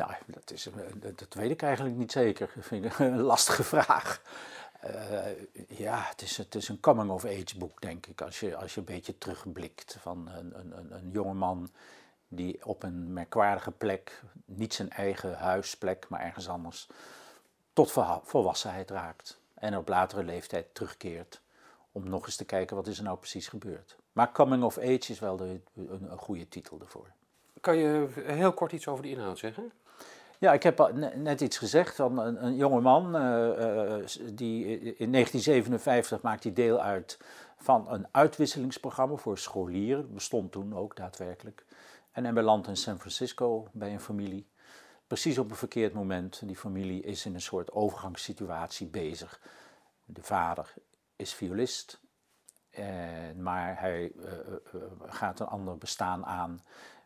Nou, dat, is, eh, dat weet ik eigenlijk niet zeker. Dat vind ik een lastige vraag. Eh, ja, het is, het is een coming-of-age boek, denk ik. Als je, als je een beetje terugblikt van een, een, een jongeman die op een merkwaardige plek, niet zijn eigen huisplek, maar ergens anders, tot volwassenheid raakt. En op latere leeftijd terugkeert om nog eens te kijken wat is er nou precies gebeurd. Maar Coming of Age is wel een, een goede titel ervoor. Kan je heel kort iets over de inhoud zeggen? Ja, ik heb net iets gezegd van een, een jonge man. Eh, eh, die, in 1957 maakt hij deel uit van een uitwisselingsprogramma voor scholieren. Bestond toen ook daadwerkelijk. En hij belandt in San Francisco bij een familie. Precies op een verkeerd moment. Die familie is in een soort overgangssituatie bezig. De vader is violist, eh, maar hij eh, gaat een ander bestaan aan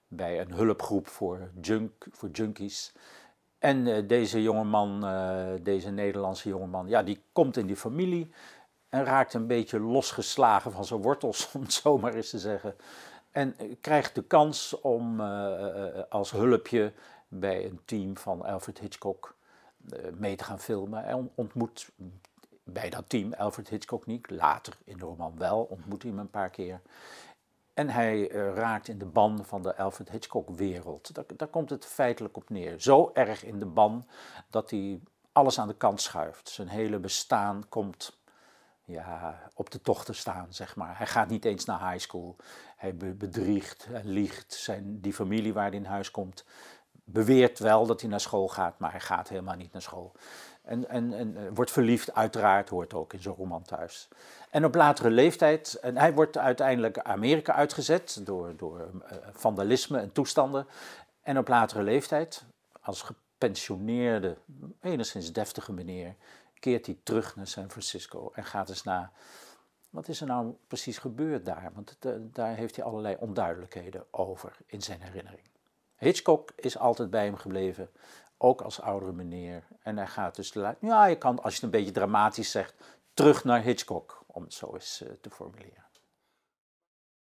bij een hulpgroep voor, junk, voor junkies. En eh, deze jongeman, uh, deze Nederlandse jongeman, ja, die komt in die familie en raakt een beetje losgeslagen van zijn wortels, om het zo maar eens te zeggen. En eh, krijgt de kans om als hulpje bij een team van Alfred Hitchcock mee te gaan filmen. En ontmoet bij dat team Alfred Hitchcock niet, later in de roman wel, ontmoet hij hem een paar keer. En hij eh, raakt in de ban van de Alfred Hitchcock-wereld. Daar, komt het feitelijk op neer. Zo erg in de ban dat hij alles aan de kant schuift. Zijn hele bestaan komt ja, op de tocht te staan, zeg maar. Hij gaat niet eens naar high school. Hij bedriegt, en liegt. Zijn, die familie waar hij in huis komt, beweert wel dat hij naar school gaat, maar hij gaat helemaal niet naar school. En, en, en eh, wordt verliefd, uiteraard, hoort ook in zo'n roman thuis. En op latere leeftijd, en hij wordt uiteindelijk Amerika uitgezet door, door eh, vandalisme en toestanden. En op latere leeftijd, als gepensioneerde, enigszins deftige meneer, keert hij terug naar San Francisco en gaat eens naar. Wat is er nou precies gebeurd daar? Want eh, daar heeft hij allerlei onduidelijkheden over in zijn herinnering. Hitchcock is altijd bij hem gebleven, ook als oudere meneer. En hij gaat dus, ja, je kan, als je het een beetje dramatisch zegt, terug naar Hitchcock, om het zo eens eh, te formuleren.